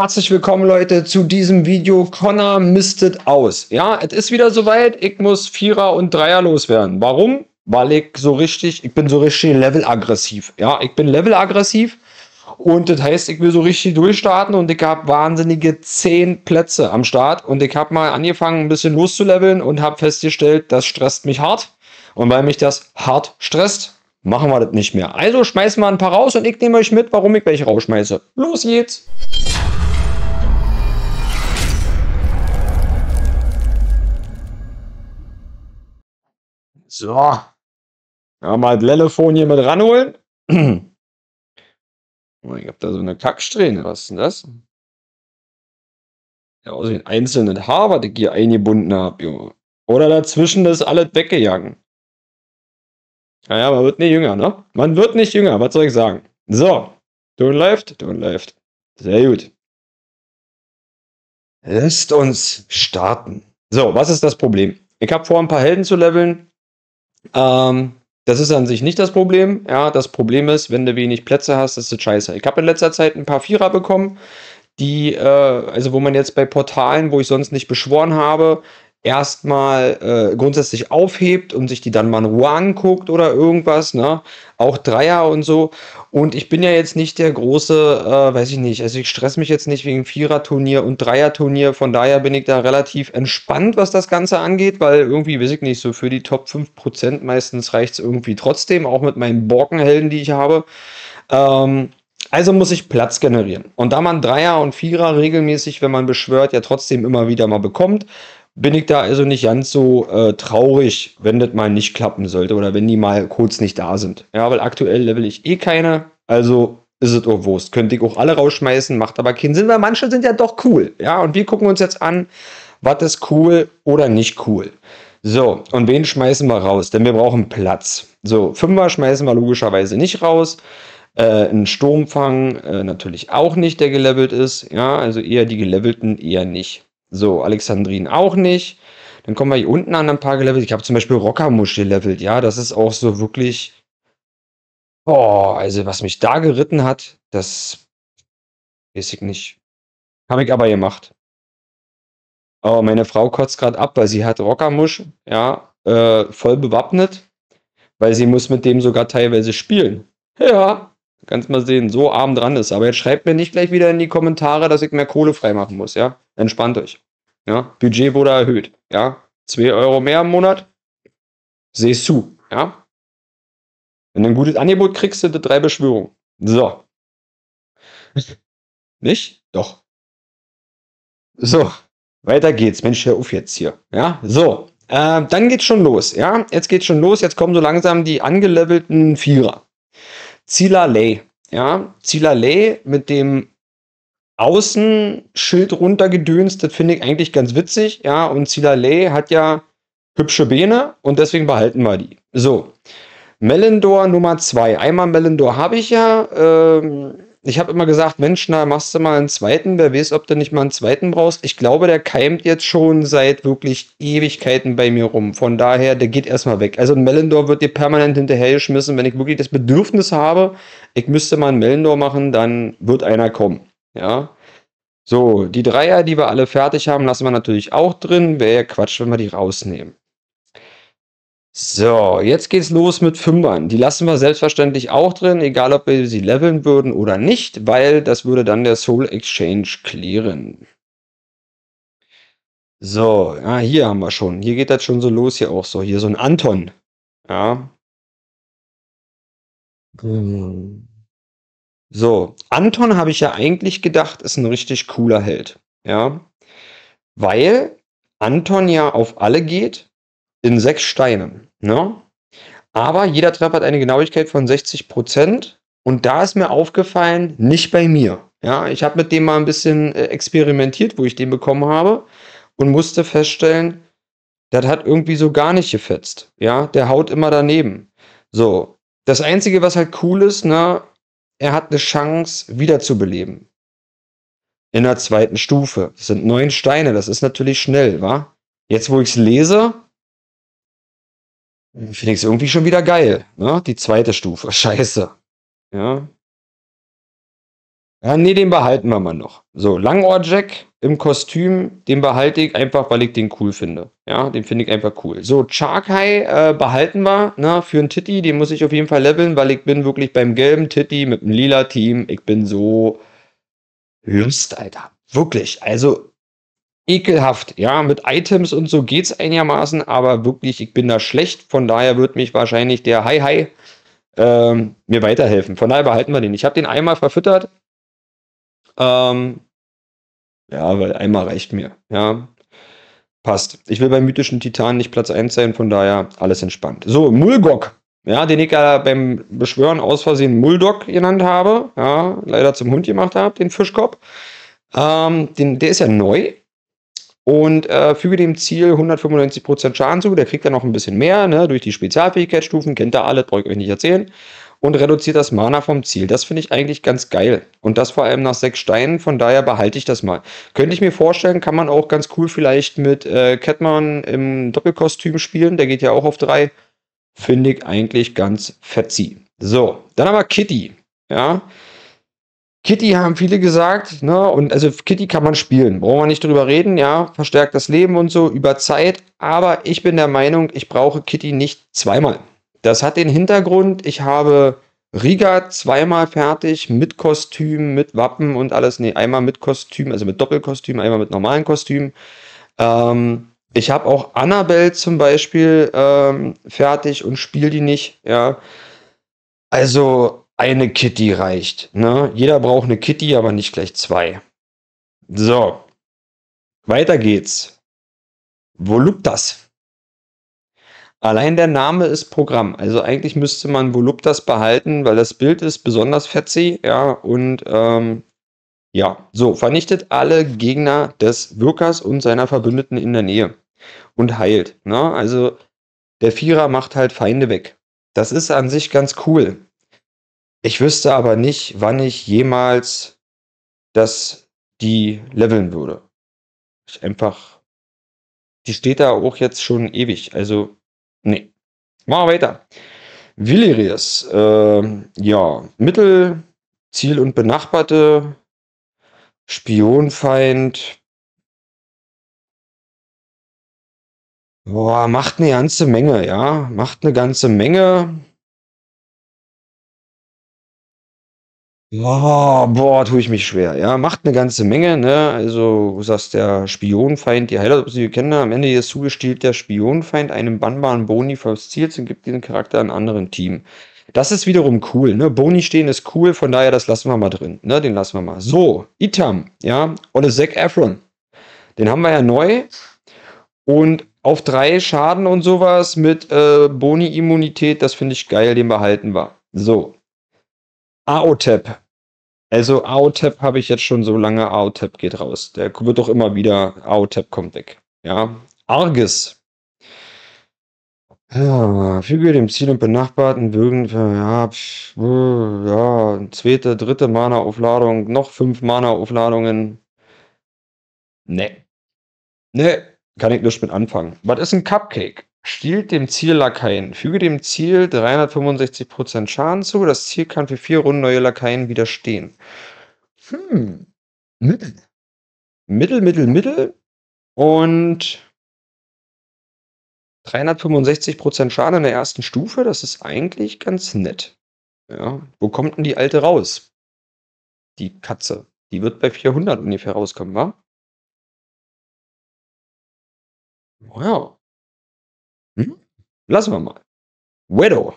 Herzlich willkommen, Leute, zu diesem Video. Connor mistet aus. Ja, es ist wieder soweit. Ich muss Vierer und Dreier loswerden. Warum? Weil ich so richtig, ich bin so richtig levelaggressiv. Ja, ich bin levelaggressiv. Und das heißt, ich will so richtig durchstarten und ich habe wahnsinnige zehn Plätze am Start. Und ich habe mal angefangen, ein bisschen loszuleveln und habe festgestellt, das stresst mich hart. Und weil mich das hart stresst, machen wir das nicht mehr. Also schmeißen wir ein paar raus und ich nehme euch mit, warum ich welche rausschmeiße. Los geht's! So. Ja, mal das Telefon hier mit ranholen. Oh, ich hab da so eine Kacksträhne. Was ist denn das? Ja, aus also den einzelnen Haar, was ich hier eingebunden habe. Junge. Oder dazwischen ist alles weggejagt. Naja, man wird nicht jünger, ne? Man wird nicht jünger, was soll ich sagen? So, tun läuft, tun läuft. Sehr gut. Lasst uns starten. So, was ist das Problem? Ich habe vor, ein paar Helden zu leveln. Ähm, das ist an sich nicht das Problem. Ja, das Problem ist, wenn du wenig Plätze hast, ist es scheiße. Ich habe in letzter Zeit ein paar Vierer bekommen, die, äh, also wo man jetzt bei Portalen, wo ich sonst nicht beschworen habe, erstmal äh, grundsätzlich aufhebt und sich die dann mal in Ruhe anguckt oder irgendwas, ne? Auch Dreier und so. Und ich bin ja jetzt nicht der große, äh, weiß ich nicht, also ich stress mich jetzt nicht wegen Vierer-Turnier und Dreier-Turnier, von daher bin ich da relativ entspannt, was das Ganze angeht, weil irgendwie, weiß ich nicht, so für die Top 5% meistens reicht es irgendwie trotzdem, auch mit meinen Borkenhelden, die ich habe. Ähm, also muss ich Platz generieren. Und da man Dreier und Vierer regelmäßig, wenn man beschwört, ja trotzdem immer wieder mal bekommt, bin ich da also nicht ganz so äh, traurig, wenn das mal nicht klappen sollte oder wenn die mal kurz nicht da sind. Ja, weil aktuell level ich eh keine, also ist es auch Wurst. Könnte ich auch alle rausschmeißen, macht aber keinen Sinn, weil manche sind ja doch cool. Ja, und wir gucken uns jetzt an, was ist cool oder nicht cool. So, und wen schmeißen wir raus? Denn wir brauchen Platz. So, Fünfer schmeißen wir logischerweise nicht raus. Äh, ein Sturmfang äh, natürlich auch nicht, der gelevelt ist. Ja, also eher die gelevelten, eher nicht. So, Alexandrin auch nicht. Dann kommen wir hier unten an ein paar gelevelt. Ich habe zum Beispiel Rockermusch gelevelt. Ja, das ist auch so wirklich. Boah, also was mich da geritten hat, das weiß ich nicht. Habe ich aber gemacht. oh, meine Frau kotzt gerade ab, weil sie hat Rockermusch, ja, äh, voll bewappnet, weil sie muss mit dem sogar teilweise spielen. Ja, Kannst mal sehen, so arm dran ist. Aber jetzt schreibt mir nicht gleich wieder in die Kommentare, dass ich mehr Kohle freimachen muss, ja? Entspannt euch. Ja? Budget wurde erhöht, ja? 2 Euro mehr im Monat, sehst du, ja? Wenn du ein gutes Angebot kriegst, sind das drei Beschwörungen. So. nicht? Doch. So, weiter geht's. Mensch, hör auf jetzt hier. Ja, so. Äh, dann geht's schon los, ja? Jetzt geht's schon los. Jetzt kommen so langsam die angelevelten Vierer. Zielalei. Ja, Zielalei mit dem Außenschild runtergedönst, das finde ich eigentlich ganz witzig. Ja, und Zielalei hat ja hübsche Beine und deswegen behalten wir die. So, Melendor Nummer 2. Einmal Melendor habe ich ja. Ähm, ich habe immer gesagt, Mensch, na, machst du mal einen zweiten, wer weiß, ob du nicht mal einen zweiten brauchst. Ich glaube, der keimt jetzt schon seit wirklich Ewigkeiten bei mir rum. Von daher, der geht erstmal weg. Also ein Mellendor wird dir permanent hinterhergeschmissen. Wenn ich wirklich das Bedürfnis habe, ich müsste mal einen Mellendor machen, dann wird einer kommen. Ja. So, die Dreier, die wir alle fertig haben, lassen wir natürlich auch drin. Wäre ja Quatsch, wenn wir die rausnehmen. So, jetzt geht's los mit Fünfern. Die lassen wir selbstverständlich auch drin, egal ob wir sie leveln würden oder nicht, weil das würde dann der Soul Exchange klären. So, ah, hier haben wir schon. Hier geht das schon so los, hier auch so. Hier so ein Anton. Ja. So, Anton habe ich ja eigentlich gedacht, ist ein richtig cooler Held. Ja. Weil Anton ja auf alle geht in sechs Steinen. Ne? Aber jeder Treffer hat eine Genauigkeit von 60 Prozent. Und da ist mir aufgefallen, nicht bei mir. Ja, ich habe mit dem mal ein bisschen äh, experimentiert, wo ich den bekommen habe und musste feststellen, das hat irgendwie so gar nicht gefetzt. Ja, der haut immer daneben. So, das Einzige, was halt cool ist, ne, er hat eine Chance wiederzubeleben. In der zweiten Stufe. Das sind neun Steine, das ist natürlich schnell, wa? Jetzt, wo ich es lese, Finde ich es irgendwie schon wieder geil. Ne? Die zweite Stufe. Scheiße. Ja. Ja, nee, den behalten wir mal noch. So, Langohr-Jack im Kostüm, den behalte ich einfach, weil ich den cool finde. Ja, den finde ich einfach cool. So, Charkai äh, behalten wir ne, für einen Titty. Den muss ich auf jeden Fall leveln, weil ich bin wirklich beim gelben Titty mit dem lila Team. Ich bin so höchst, Alter. Wirklich. Also, ekelhaft. Ja, mit Items und so geht es einigermaßen, aber wirklich, ich bin da schlecht. Von daher wird mich wahrscheinlich der Hi Hi ähm, mir weiterhelfen. Von daher behalten wir den. Ich habe den einmal verfüttert. Ähm, ja, weil einmal reicht mir. Ja. Passt. Ich will beim mythischen Titan nicht Platz 1 sein, von daher alles entspannt. So, Mulgok. Ja, den ich ja beim Beschwören aus Versehen Muldock genannt habe. Ja, leider zum Hund gemacht habe, den Fischkopf. Ähm, den, der ist ja neu und äh, füge dem Ziel 195% Schaden zu. Der kriegt dann noch ein bisschen mehr ne, durch die Spezialfähigkeitsstufen, kennt ihr alle, brauche ich euch nicht erzählen. Und reduziert das Mana vom Ziel. Das finde ich eigentlich ganz geil. Und das vor allem nach sechs Steinen, von daher behalte ich das mal. Könnte ich mir vorstellen, kann man auch ganz cool vielleicht mit äh, Catman im Doppelkostüm spielen. Der geht ja auch auf drei. Finde ich eigentlich ganz fetzi. So, dann haben wir Kitty. Ja, Kitty haben viele gesagt, ne, und also Kitty kann man spielen, brauchen wir nicht drüber reden, ja, verstärkt das Leben und so über Zeit, aber ich bin der Meinung, ich brauche Kitty nicht zweimal. Das hat den Hintergrund, ich habe Riga zweimal fertig mit Kostüm, mit Wappen und alles, nee, einmal mit Kostüm, also mit Doppelkostüm, einmal mit normalen Kostüm. Ähm, ich habe auch Annabelle zum Beispiel ähm, fertig und spiele die nicht, ja. Also eine Kitty reicht. Ne? Jeder braucht eine Kitty, aber nicht gleich zwei. So, weiter geht's. Voluptas. Allein der Name ist Programm. Also eigentlich müsste man Voluptas behalten, weil das Bild ist besonders fetzy. Ja, und ähm, ja, so vernichtet alle Gegner des Wirkers und seiner Verbündeten in der Nähe und heilt. Ne? Also der Vierer macht halt Feinde weg. Das ist an sich ganz cool. Ich wüsste aber nicht, wann ich jemals das die leveln würde. Ich einfach. Die steht da auch jetzt schon ewig. Also, nee. Machen wir weiter. Villiers, äh, ja, Mittel, Ziel und Benachbarte, Spionfeind. Boah, macht eine ganze Menge, ja. Macht eine ganze Menge. Oh, boah, tue ich mich schwer. Ja, macht eine ganze Menge. Ne? Also, du sagst, der Spionfeind, die Heiler, ob Heiratopsive kennen, ne? am Ende ist zugestielt der Spionfeind einem bannbaren Boni fürs Ziel und gibt diesen Charakter einem anderen Team. Das ist wiederum cool. Ne? Boni stehen ist cool, von daher, das lassen wir mal drin. Ne? Den lassen wir mal. So, Itam, ja, oder Zack Efron. Den haben wir ja neu. Und auf drei Schaden und sowas mit äh, Boni-Immunität, das finde ich geil, den behalten wir. So, Aotep, also OutTap e habe ich jetzt schon so lange, OutTap e geht raus. Der wird doch immer wieder, OutTap e kommt weg. Ja, Arges. Ja, füge dem Ziel und benachbarten Bögen, äh, ja, äh, ja, zweite, dritte Mana-Aufladung, noch fünf Mana-Aufladungen. Ne. Ne, kann ich nichts mit anfangen. Was ist ein Cupcake? Stiehlt dem Ziel Lakaien. Füge dem Ziel 365% Schaden zu. Das Ziel kann für vier Runden neue Lakaien widerstehen. Hm. Mittel. Mittel, Mittel, Mittel. Und 365% Schaden in der ersten Stufe. Das ist eigentlich ganz nett. Ja. Wo kommt denn die alte raus? Die Katze. Die wird bei 400 ungefähr rauskommen, wa? Oh ja. Hm? Lassen wir mal. Widow.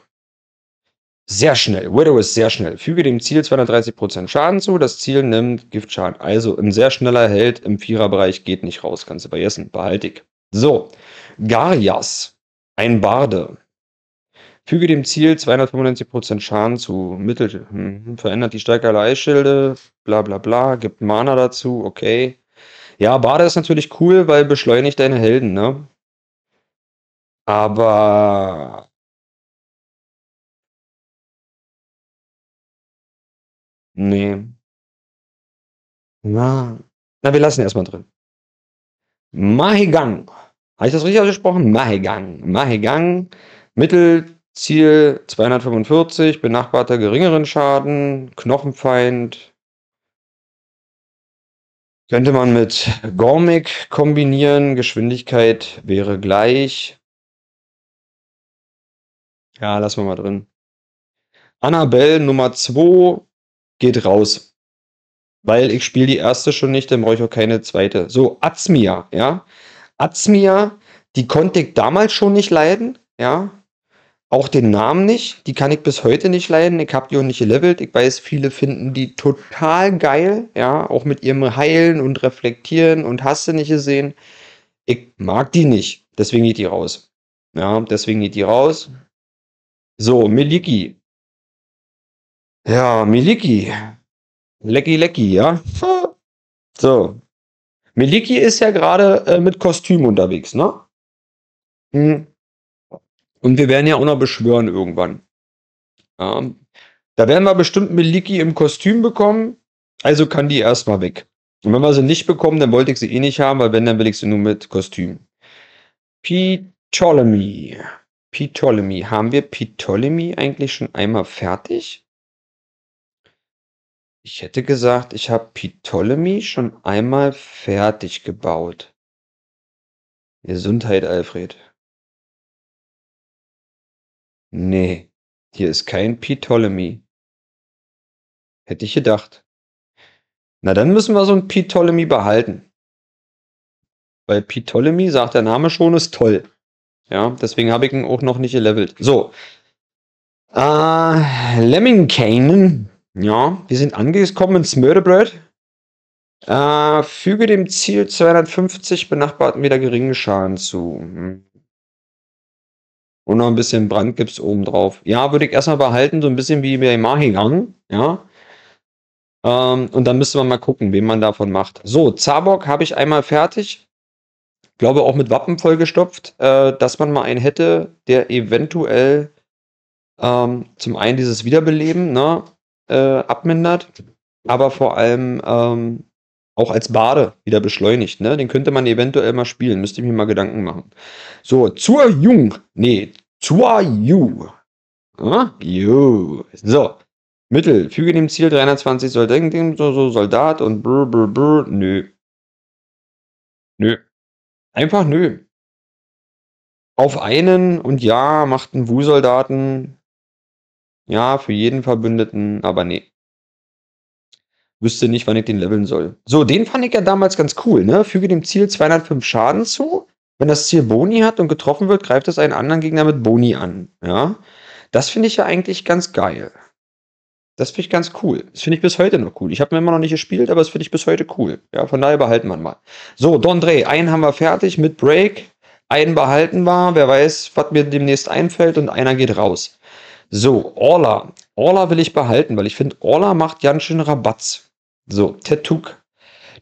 Sehr schnell. Widow ist sehr schnell. Füge dem Ziel 230% Schaden zu. Das Ziel nimmt Giftschaden. Also ein sehr schneller Held im Viererbereich geht nicht raus. Kannst du vergessen. Behalte ich. So. Garias. Ein Barde. Füge dem Ziel 295% Schaden zu. Mittel. Hm, hm verändert die Stärke aller Eisschilde. Bla bla bla. Gibt Mana dazu. Okay. Ja, Barde ist natürlich cool, weil beschleunigt deine Helden, ne? Aber nee. Na, na, wir lassen erstmal drin. Mahigang. Habe ich das richtig ausgesprochen? Mahigang. Mahegang. Mittelziel 245, benachbarter geringeren Schaden, Knochenfeind. Könnte man mit Gormik kombinieren. Geschwindigkeit wäre gleich. Ja, lassen wir mal drin. Annabelle Nummer 2 geht raus. Weil ich spiele die erste schon nicht, dann brauche ich auch keine zweite. So, Azmia, ja. Azmia, die konnte ich damals schon nicht leiden, ja. Auch den Namen nicht, die kann ich bis heute nicht leiden. Ich habe die auch nicht gelevelt. Ich weiß, viele finden die total geil, ja, auch mit ihrem Heilen und Reflektieren und hast du nicht gesehen. Ich mag die nicht, deswegen geht die raus. Ja, deswegen geht die raus. So, Miliki. Ja, Miliki. Lecki, lecki, ja. So. Miliki ist ja gerade äh, mit Kostüm unterwegs, ne? Hm. Und wir werden ja auch noch beschwören irgendwann. Ja. Da werden wir bestimmt Miliki im Kostüm bekommen. Also kann die erstmal weg. Und wenn wir sie nicht bekommen, dann wollte ich sie eh nicht haben, weil wenn, dann will ich sie nur mit Kostüm. Ptolemy. Ptolemy. Haben wir Ptolemy eigentlich schon einmal fertig? Ich hätte gesagt, ich habe Ptolemy schon einmal fertig gebaut. Gesundheit, Alfred. Nee, hier ist kein Ptolemy. Hätte ich gedacht. Na, dann müssen wir so ein Ptolemy behalten. Weil Ptolemy, sagt der Name schon, ist toll. Ja, deswegen habe ich ihn auch noch nicht gelevelt. So. Äh, Cane. Ja, wir sind angekommen ins Mörderbröt. Äh, füge dem Ziel 250 benachbarten wieder geringen Schaden zu. Hm. Und noch ein bisschen Brandgips oben drauf. Ja, würde ich erstmal behalten, so ein bisschen wie bei Mahigang. Ja. Ähm, und dann müssen wir mal gucken, wen man davon macht. So, Zabok habe ich einmal fertig glaube auch mit Wappen vollgestopft, äh, dass man mal einen hätte, der eventuell ähm, zum einen dieses Wiederbeleben ne, äh, abmindert, aber vor allem ähm, auch als Bade wieder beschleunigt. Ne? Den könnte man eventuell mal spielen, müsste ich mir mal Gedanken machen. So, zur Jung, nee, zur Ju. Ah, Ju. So, Mittel, füge dem Ziel 320 Soldaten, so, so Soldat und brr, brr, brr, nö. Nö. Einfach nö. Auf einen und ja, macht einen Wu-Soldaten. Ja, für jeden Verbündeten, aber nee. Wüsste nicht, wann ich den leveln soll. So, den fand ich ja damals ganz cool, ne? Füge dem Ziel 205 Schaden zu. Wenn das Ziel Boni hat und getroffen wird, greift es einen anderen Gegner mit Boni an. Ja, das finde ich ja eigentlich ganz geil. Das finde ich ganz cool. Das finde ich bis heute noch cool. Ich habe mir immer noch nicht gespielt, aber das finde ich bis heute cool. Ja, von daher behalten wir ihn mal. So, Dondre, einen haben wir fertig mit Break. Einen behalten wir. Wer weiß, was mir demnächst einfällt und einer geht raus. So, Orla. Orla will ich behalten, weil ich finde, Orla macht ganz schön Rabatz. So, Tetuk.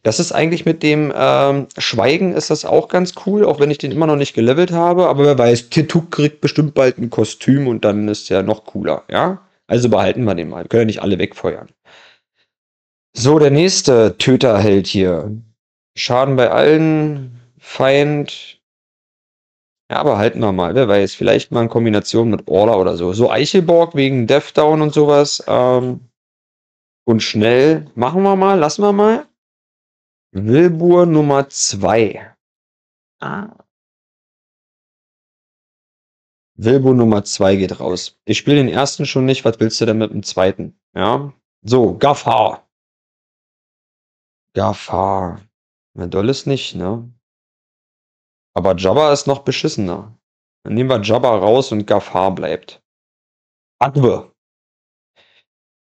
Das ist eigentlich mit dem ähm, Schweigen ist das auch ganz cool, auch wenn ich den immer noch nicht gelevelt habe. Aber wer weiß, Tetuk kriegt bestimmt bald ein Kostüm und dann ist er noch cooler, ja? Also behalten wir den mal. Wir können ja nicht alle wegfeuern. So, der nächste Töterheld hier. Schaden bei allen, Feind. Ja, aber halten wir mal. Wer weiß, vielleicht mal in Kombination mit Orla oder so. So Eichelborg wegen Death Down und sowas. Ähm, und schnell. Machen wir mal, lassen wir mal. Wilbur Nummer 2. Ah, Wilbo Nummer 2 geht raus. Ich spiele den ersten schon nicht, was willst du denn mit dem zweiten? Ja. So, Gaffar. Gaffar. Na, doll ist nicht, ne? Aber Jabba ist noch beschissener. Dann nehmen wir Jabba raus und Gaffar bleibt. Aqua.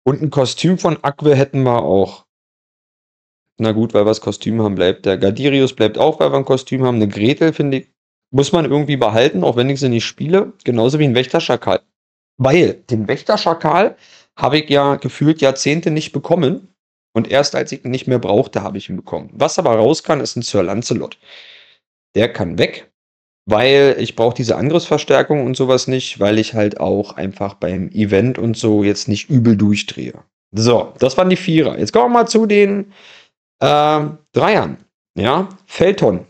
Und ein Kostüm von Aqua hätten wir auch. Na gut, weil wir das Kostüm haben, bleibt der. Gadirius bleibt auch, weil wir ein Kostüm haben. Eine Gretel, finde ich, muss man irgendwie behalten, auch wenn ich sie nicht spiele, genauso wie ein Wächterschakal. Weil den Wächterschakal habe ich ja gefühlt Jahrzehnte nicht bekommen und erst als ich ihn nicht mehr brauchte, habe ich ihn bekommen. Was aber raus kann, ist ein Sir Lancelot. Der kann weg, weil ich brauche diese Angriffsverstärkung und sowas nicht, weil ich halt auch einfach beim Event und so jetzt nicht übel durchdrehe. So, das waren die Vierer. Jetzt kommen wir mal zu den äh, Dreiern. Ja, Felton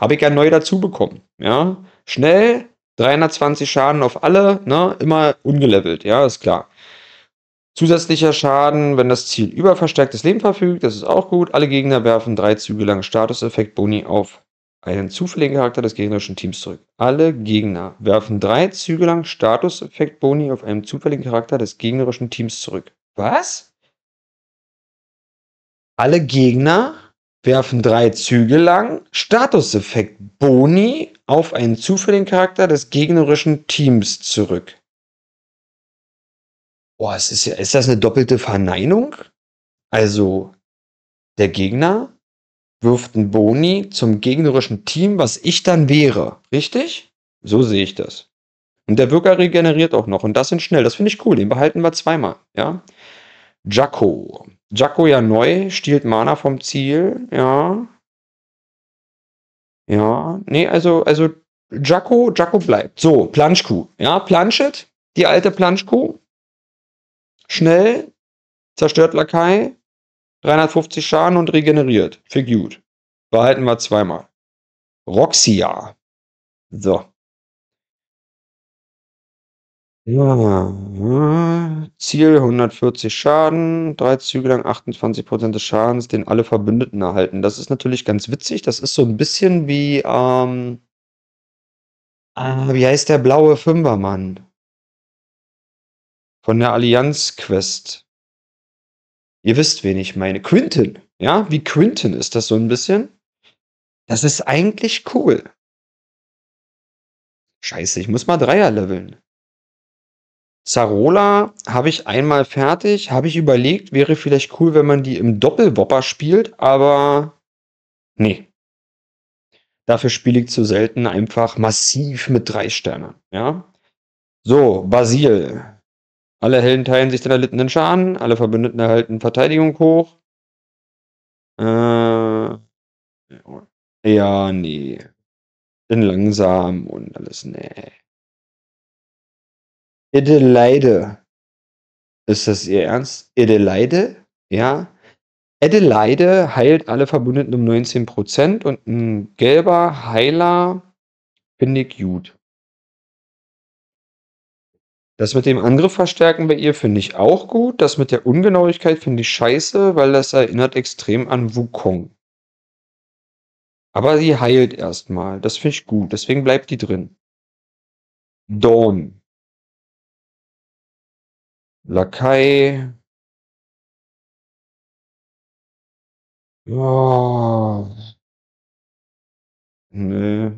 habe ich ja neu dazu bekommen. Ja? Schnell, 320 Schaden auf alle, ne? immer ungelevelt, ja, ist klar. Zusätzlicher Schaden, wenn das Ziel über verstärktes Leben verfügt, das ist auch gut. Alle Gegner werfen drei Züge lang Statuseffekt-Boni auf einen zufälligen Charakter des gegnerischen Teams zurück. Alle Gegner werfen drei Züge lang Statuseffekt-Boni auf einen zufälligen Charakter des gegnerischen Teams zurück. Was? Alle Gegner werfen drei Züge lang Statuseffekt Boni auf einen zufälligen Charakter des gegnerischen Teams zurück. Boah, ist, ist das eine doppelte Verneinung? Also, der Gegner wirft einen Boni zum gegnerischen Team, was ich dann wäre. Richtig? So sehe ich das. Und der Wirker regeneriert auch noch. Und das sind schnell. Das finde ich cool. Den behalten wir zweimal. Ja. Jacko. Jacko ja neu, stiehlt Mana vom Ziel, ja. Ja, nee, also, also Jacko, Jacko bleibt. So, Planschkuh. Ja, Planschet, die alte Planschkuh. Schnell, zerstört Lakai, 350 Schaden und regeneriert. Figured. Behalten wir zweimal. Roxia. So. Hm, Ziel 140 Schaden, drei Züge lang 28% des Schadens, den alle Verbündeten erhalten. Das ist natürlich ganz witzig. Das ist so ein bisschen wie, ähm, äh, wie heißt der blaue Fünfermann? Von der Allianz-Quest. Ihr wisst, wen ich meine. Quintin. Ja, wie Quintin ist das so ein bisschen. Das ist eigentlich cool. Scheiße, ich muss mal Dreier leveln. Zarola habe ich einmal fertig, habe ich überlegt, wäre vielleicht cool, wenn man die im Doppelwopper spielt, aber nee. Dafür spiele ich zu selten einfach massiv mit drei Sternen. Ja? So, Basil. Alle Helden teilen sich den erlittenen Schaden, alle Verbündeten erhalten Verteidigung hoch. Äh, ja, nee. Bin langsam und alles, nee. Edeleide. Ist das Ihr Ernst? Edeleide? Ja. Edeleide heilt alle Verbündeten um 19% und ein gelber Heiler finde ich gut. Das mit dem Angriff verstärken bei ihr finde ich auch gut. Das mit der Ungenauigkeit finde ich scheiße, weil das erinnert extrem an Wukong. Aber sie heilt erstmal. Das finde ich gut. Deswegen bleibt die drin. Dawn. Lakai. Ja. Nö.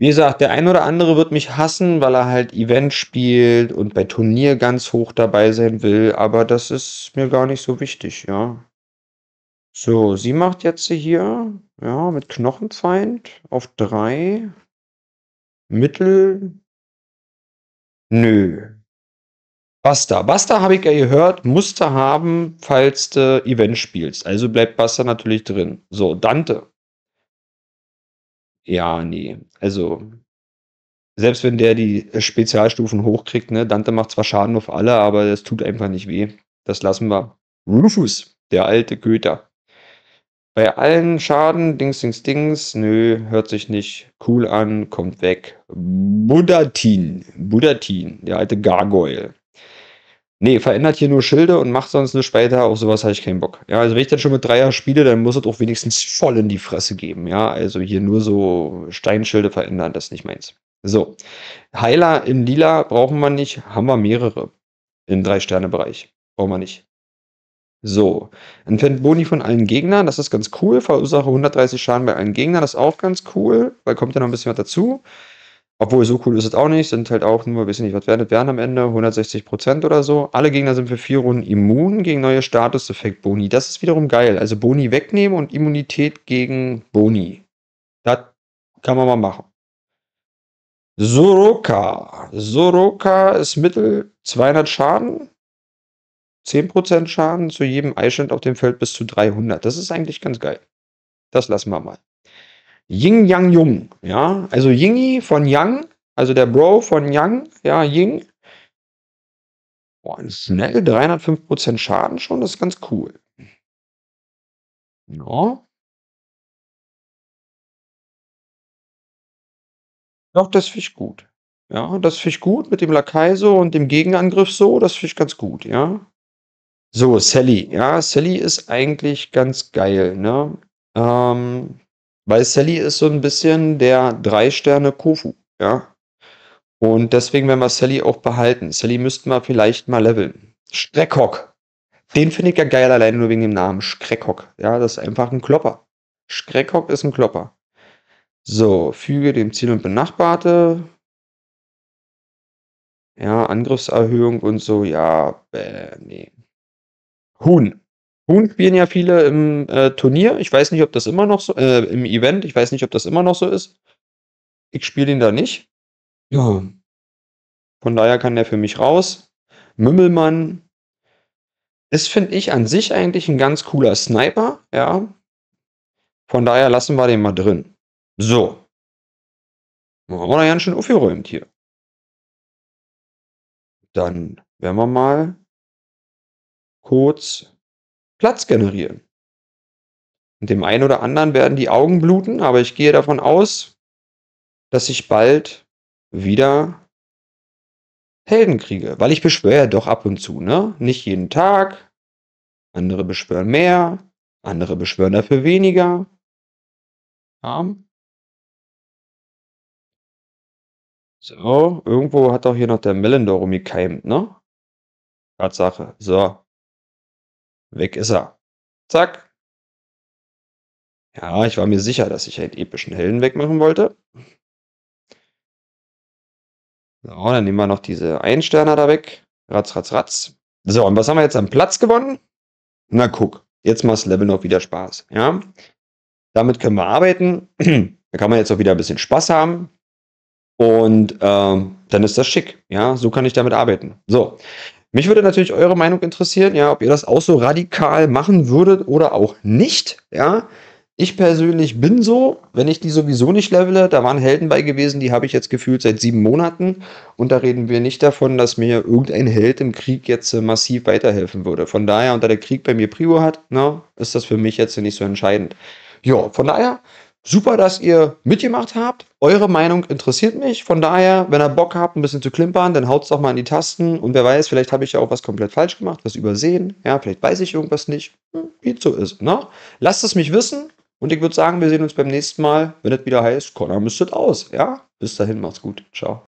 Wie gesagt, der ein oder andere wird mich hassen, weil er halt Event spielt und bei Turnier ganz hoch dabei sein will, aber das ist mir gar nicht so wichtig, ja. So, sie macht jetzt hier, ja, mit Knochenfeind auf drei Mittel. Nö, Buster. Buster habe ich ja gehört, musste haben, falls du Event spielst. Also bleibt Buster natürlich drin. So, Dante. Ja, nee. Also, selbst wenn der die Spezialstufen hochkriegt, ne, Dante macht zwar Schaden auf alle, aber es tut einfach nicht weh. Das lassen wir. Rufus, der alte Köter. Bei allen Schaden, Dings, Dings, Dings, nö, hört sich nicht cool an, kommt weg. Budatin, Budatin, der alte Gargoyle nee, verändert hier nur Schilde und macht sonst nichts weiter, auf sowas habe ich keinen Bock. Ja, also wenn ich dann schon mit Dreier spiele, dann muss es auch wenigstens voll in die Fresse geben, ja. Also hier nur so Steinschilde verändern, das ist nicht meins. So, Heiler in Lila brauchen wir nicht, haben wir mehrere im Drei-Sterne-Bereich. Brauchen wir nicht. So, entfernt Boni von allen Gegnern, das ist ganz cool. Verursache 130 Schaden bei allen Gegnern, das ist auch ganz cool, weil kommt ja noch ein bisschen was dazu. Obwohl, so cool ist es auch nicht, sind halt auch nur, wissen nicht, was werdet werden am Ende, 160% oder so. Alle Gegner sind für vier Runden immun gegen neue Status-Effekt-Boni. Das ist wiederum geil. Also Boni wegnehmen und Immunität gegen Boni. Das kann man mal machen. Soroka. Soroka ist Mittel 200 Schaden. 10% Schaden zu jedem Eistand auf dem Feld bis zu 300. Das ist eigentlich ganz geil. Das lassen wir mal. Ying Yang Jung, ja, also Yingi von Yang, also der Bro von Yang, ja, Ying. Boah, schnell 305% Schaden schon, das ist ganz cool. Ja. Doch, das finde ich gut. Ja, das finde ich gut mit dem Lakai so und dem Gegenangriff so, das finde ich ganz gut, ja. So, Sally, ja, Sally ist eigentlich ganz geil, ne? Ähm, weil Sally ist so ein bisschen der Drei-Sterne-Kofu, ja. Und deswegen werden wir Sally auch behalten. Sally müssten wir vielleicht mal leveln. Streckhock. Den finde ich ja geil, allein nur wegen dem Namen. Streckhock. Ja, das ist einfach ein Klopper. Streckhock ist ein Klopper. So, füge dem Ziel und Benachbarte. Ja, Angriffserhöhung und so. Ja, äh, nee. Huhn. Huhn spielen ja viele im äh, Turnier. Ich weiß nicht, ob das immer noch so, äh, im Event, ich weiß nicht, ob das immer noch so ist. Ich spiele den da nicht. Ja. Von daher kann der für mich raus. Mümmelmann ist, finde ich, an sich eigentlich ein ganz cooler Sniper, ja. Von daher lassen wir den mal drin. So. Dann haben wir da ganz schön aufgeräumt hier. Dann werden wir mal kurz Platz generieren. Und dem einen oder anderen werden die Augen bluten, aber ich gehe davon aus, dass ich bald wieder Helden kriege, weil ich beschwöre ja doch ab und zu, ne? Nicht jeden Tag. Andere beschwören mehr, andere beschwören dafür weniger. Ja. So, irgendwo hat auch hier noch der Melendor rumgekeimt, ne? Tatsache. So. Weg ist er. Zack. Ja, ich war mir sicher, dass ich einen epischen Helden wegmachen wollte. So, dann nehmen wir noch diese Einsterner da weg. Ratz, ratz, ratz. So, und was haben wir jetzt am Platz gewonnen? Na guck, jetzt macht das Level noch wieder Spaß. Ja? Damit können wir arbeiten. da kann man jetzt auch wieder ein bisschen Spaß haben. Und ähm, dann ist das schick. Ja, so kann ich damit arbeiten. So, mich würde natürlich eure Meinung interessieren, ja, ob ihr das auch so radikal machen würdet oder auch nicht, ja. Ich persönlich bin so, wenn ich die sowieso nicht levele, da waren Helden bei gewesen, die habe ich jetzt gefühlt seit sieben Monaten. Und da reden wir nicht davon, dass mir irgendein Held im Krieg jetzt äh, massiv weiterhelfen würde. Von daher, und da der Krieg bei mir Prio hat, na, ne, ist das für mich jetzt nicht so entscheidend. Ja, von daher, Super, dass ihr mitgemacht habt. Eure Meinung interessiert mich. Von daher, wenn ihr Bock habt, ein bisschen zu klimpern, dann haut es doch mal in die Tasten. Und wer weiß, vielleicht habe ich ja auch was komplett falsch gemacht, was übersehen. Ja, vielleicht weiß ich irgendwas nicht. Hm, wie es so ist, ne? Lasst es mich wissen. Und ich würde sagen, wir sehen uns beim nächsten Mal, wenn es wieder heißt, Connor müsstet aus. Ja? Bis dahin, macht's gut. Ciao.